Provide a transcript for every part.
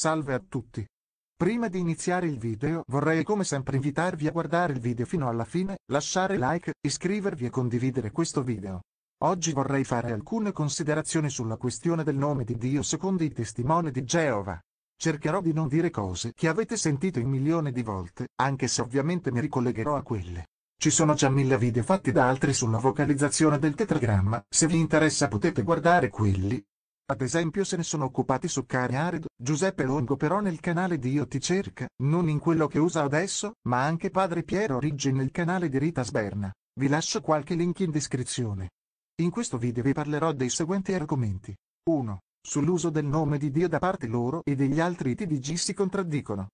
Salve a tutti! Prima di iniziare il video vorrei come sempre invitarvi a guardare il video fino alla fine, lasciare like, iscrivervi e condividere questo video. Oggi vorrei fare alcune considerazioni sulla questione del nome di Dio secondo i testimoni di Geova. Cercherò di non dire cose che avete sentito in milioni di volte, anche se ovviamente mi ricollegherò a quelle. Ci sono già mille video fatti da altri sulla vocalizzazione del tetragramma, se vi interessa potete guardare quelli, ad esempio se ne sono occupati su Cari Arid, Giuseppe Longo però nel canale di Io ti cerca, non in quello che usa adesso, ma anche padre Piero Riggi nel canale di Rita Sberna. Vi lascio qualche link in descrizione. In questo video vi parlerò dei seguenti argomenti. 1. Sull'uso del nome di Dio da parte loro e degli altri TDG si contraddicono.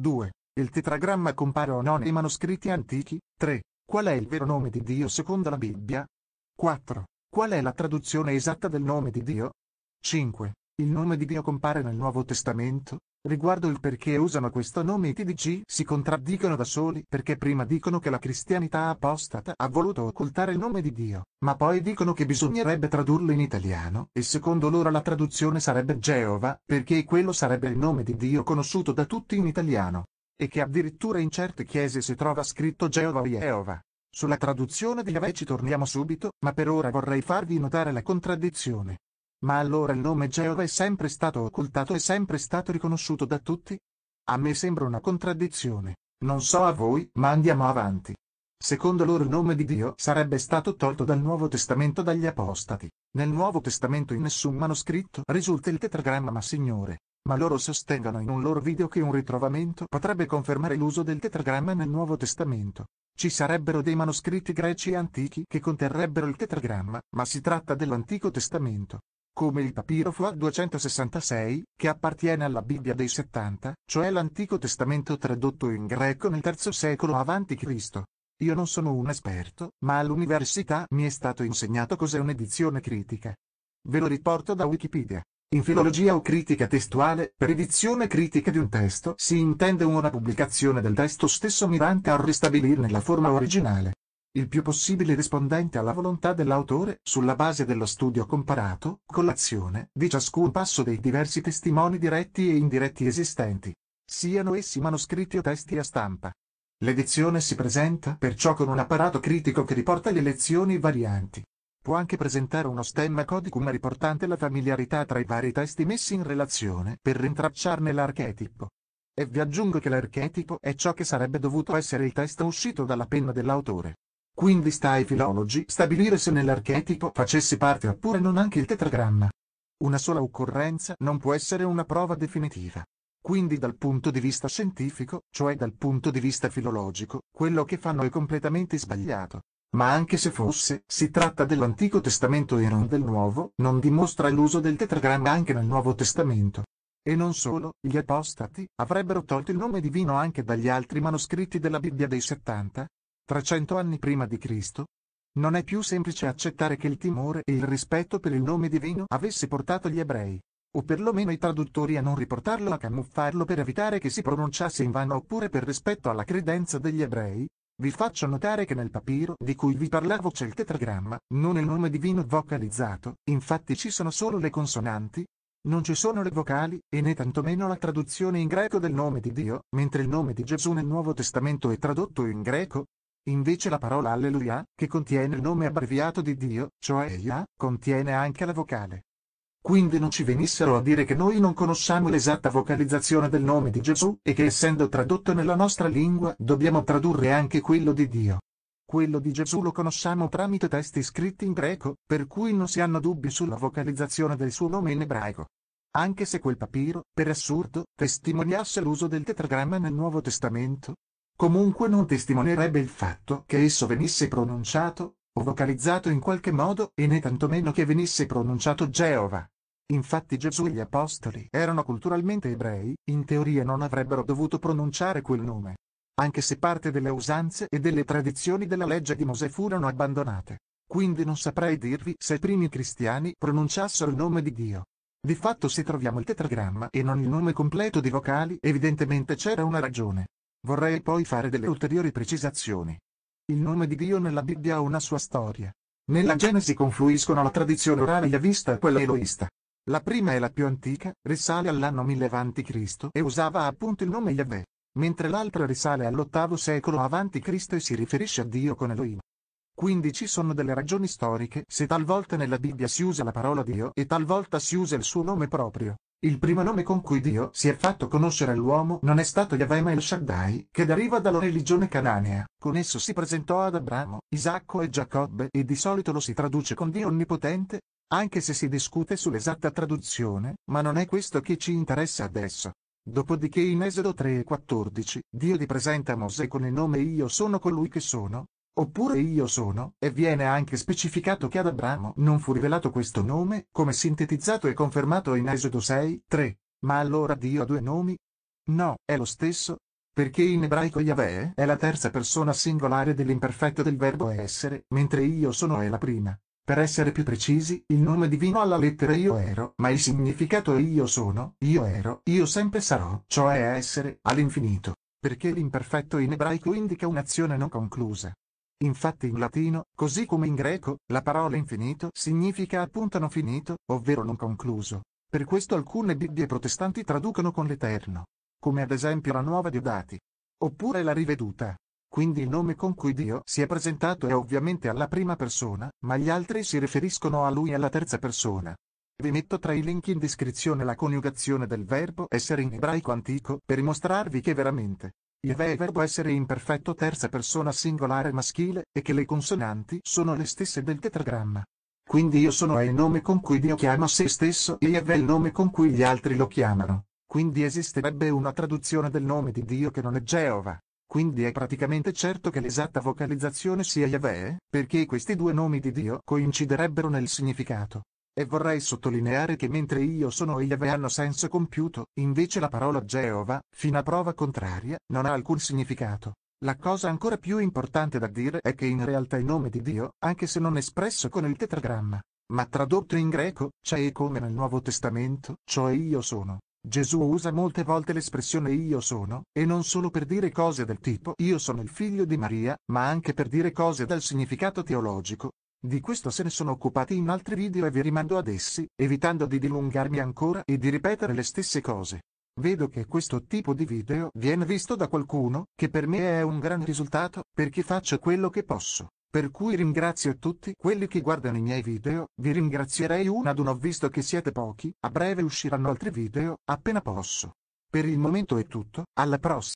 2. Il tetragramma compare o no nei manoscritti antichi. 3. Qual è il vero nome di Dio secondo la Bibbia? 4. Qual è la traduzione esatta del nome di Dio? 5. Il nome di Dio compare nel Nuovo Testamento, Riguardo il perché usano questo nome i TDG si contraddicono da soli perché prima dicono che la cristianità apostata ha voluto occultare il nome di Dio, ma poi dicono che bisognerebbe tradurlo in italiano e secondo loro la traduzione sarebbe Geova perché quello sarebbe il nome di Dio conosciuto da tutti in italiano, e che addirittura in certe chiese si trova scritto Geova o Jeova. Sulla traduzione di Yahweh ci torniamo subito, ma per ora vorrei farvi notare la contraddizione. Ma allora il nome Geova è sempre stato occultato e sempre stato riconosciuto da tutti? A me sembra una contraddizione. Non so a voi, ma andiamo avanti. Secondo loro il nome di Dio sarebbe stato tolto dal Nuovo Testamento dagli apostati. Nel Nuovo Testamento in nessun manoscritto risulta il tetragramma ma Signore. Ma loro sostengono in un loro video che un ritrovamento potrebbe confermare l'uso del tetragramma nel Nuovo Testamento. Ci sarebbero dei manoscritti greci antichi che conterrebbero il tetragramma, ma si tratta dell'Antico Testamento come il papirofo A266, che appartiene alla Bibbia dei 70, cioè l'Antico Testamento tradotto in greco nel III secolo a.C. Io non sono un esperto, ma all'università mi è stato insegnato cos'è un'edizione critica. Ve lo riporto da Wikipedia. In filologia o critica testuale, per edizione critica di un testo si intende una pubblicazione del testo stesso mirante a ristabilirne la forma originale il più possibile rispondente alla volontà dell'autore sulla base dello studio comparato con l'azione di ciascun passo dei diversi testimoni diretti e indiretti esistenti, siano essi manoscritti o testi a stampa. L'edizione si presenta perciò con un apparato critico che riporta le lezioni varianti. Può anche presentare uno stemma codicum riportante la familiarità tra i vari testi messi in relazione per rintracciarne l'archetipo. E vi aggiungo che l'archetipo è ciò che sarebbe dovuto essere il testo uscito dalla penna dell'autore. Quindi sta ai filologi stabilire se nell'archetipo facesse parte oppure non anche il tetragramma. Una sola occorrenza non può essere una prova definitiva. Quindi dal punto di vista scientifico, cioè dal punto di vista filologico, quello che fanno è completamente sbagliato. Ma anche se fosse, si tratta dell'Antico Testamento e non del Nuovo, non dimostra l'uso del tetragramma anche nel Nuovo Testamento. E non solo, gli apostati avrebbero tolto il nome divino anche dagli altri manoscritti della Bibbia dei 70, 300 anni prima di Cristo, non è più semplice accettare che il timore e il rispetto per il nome divino avesse portato gli ebrei, o perlomeno i traduttori a non riportarlo a camuffarlo per evitare che si pronunciasse in vano oppure per rispetto alla credenza degli ebrei, vi faccio notare che nel papiro di cui vi parlavo c'è il tetragramma, non il nome divino vocalizzato, infatti ci sono solo le consonanti, non ci sono le vocali, e né tantomeno la traduzione in greco del nome di Dio, mentre il nome di Gesù nel Nuovo Testamento è tradotto in greco, Invece la parola alleluia, che contiene il nome abbreviato di Dio, cioè Ia, contiene anche la vocale. Quindi non ci venissero a dire che noi non conosciamo l'esatta vocalizzazione del nome di Gesù e che essendo tradotto nella nostra lingua dobbiamo tradurre anche quello di Dio. Quello di Gesù lo conosciamo tramite testi scritti in greco, per cui non si hanno dubbi sulla vocalizzazione del suo nome in ebraico. Anche se quel papiro, per assurdo, testimoniasse l'uso del tetragramma nel Nuovo Testamento, comunque non testimonierebbe il fatto che esso venisse pronunciato, o vocalizzato in qualche modo e né tantomeno che venisse pronunciato Geova. Infatti Gesù e gli apostoli erano culturalmente ebrei, in teoria non avrebbero dovuto pronunciare quel nome. Anche se parte delle usanze e delle tradizioni della legge di Mosè furono abbandonate. Quindi non saprei dirvi se i primi cristiani pronunciassero il nome di Dio. Di fatto se troviamo il tetragramma e non il nome completo di vocali, evidentemente c'era una ragione. Vorrei poi fare delle ulteriori precisazioni. Il nome di Dio nella Bibbia ha una sua storia. Nella Genesi confluiscono la tradizione orale yavista e quella eloista. La prima è la più antica, risale all'anno 1000 a.C. e usava appunto il nome Yahvé, mentre l'altra risale all'VIII secolo a.C. e si riferisce a Dio con Elohim. Quindi ci sono delle ragioni storiche se talvolta nella Bibbia si usa la parola Dio e talvolta si usa il suo nome proprio. Il primo nome con cui Dio si è fatto conoscere all'uomo non è stato Yahweh ma il Shaddai, che deriva dalla religione cananea. Con esso si presentò ad Abramo, Isacco e Giacobbe e di solito lo si traduce con Dio onnipotente, anche se si discute sull'esatta traduzione, ma non è questo che ci interessa adesso. Dopodiché in Esodo 3 e 14, Dio li presenta a Mosè con il nome Io sono colui che sono, Oppure io sono, e viene anche specificato che ad Abramo non fu rivelato questo nome, come sintetizzato e confermato in Esodo 6, 3. Ma allora Dio ha due nomi? No, è lo stesso, perché in ebraico Yahweh è la terza persona singolare dell'imperfetto del verbo essere, mentre io sono è la prima. Per essere più precisi, il nome divino alla lettera io ero, ma il significato è io sono, io ero, io sempre sarò, cioè essere, all'infinito. Perché l'imperfetto in ebraico indica un'azione non conclusa. Infatti in latino, così come in greco, la parola infinito significa appunto non finito, ovvero non concluso. Per questo alcune Bibbie protestanti traducono con l'Eterno, come ad esempio la Nuova Diodati, oppure la Riveduta. Quindi il nome con cui Dio si è presentato è ovviamente alla prima persona, ma gli altri si riferiscono a Lui alla terza persona. Vi metto tra i link in descrizione la coniugazione del verbo essere in ebraico antico per mostrarvi che veramente il verbo essere in perfetto terza persona singolare maschile e che le consonanti sono le stesse del tetragramma. Quindi io sono è il nome con cui Dio chiama se stesso e Yahweh è il nome con cui gli altri lo chiamano. Quindi esisterebbe una traduzione del nome di Dio che non è Geova. Quindi è praticamente certo che l'esatta vocalizzazione sia Yahweh, perché questi due nomi di Dio coinciderebbero nel significato. E vorrei sottolineare che mentre io sono e Yahweh hanno senso compiuto, invece la parola Geova, fino a prova contraria, non ha alcun significato. La cosa ancora più importante da dire è che in realtà il nome di Dio, anche se non espresso con il tetragramma, ma tradotto in greco, c'è cioè e come nel Nuovo Testamento, cioè io sono. Gesù usa molte volte l'espressione io sono, e non solo per dire cose del tipo io sono il figlio di Maria, ma anche per dire cose dal significato teologico, di questo se ne sono occupati in altri video e vi rimando ad essi, evitando di dilungarmi ancora e di ripetere le stesse cose. Vedo che questo tipo di video viene visto da qualcuno, che per me è un gran risultato, perché faccio quello che posso. Per cui ringrazio tutti quelli che guardano i miei video, vi ringrazierei uno ad uno visto che siete pochi, a breve usciranno altri video, appena posso. Per il momento è tutto, alla prossima.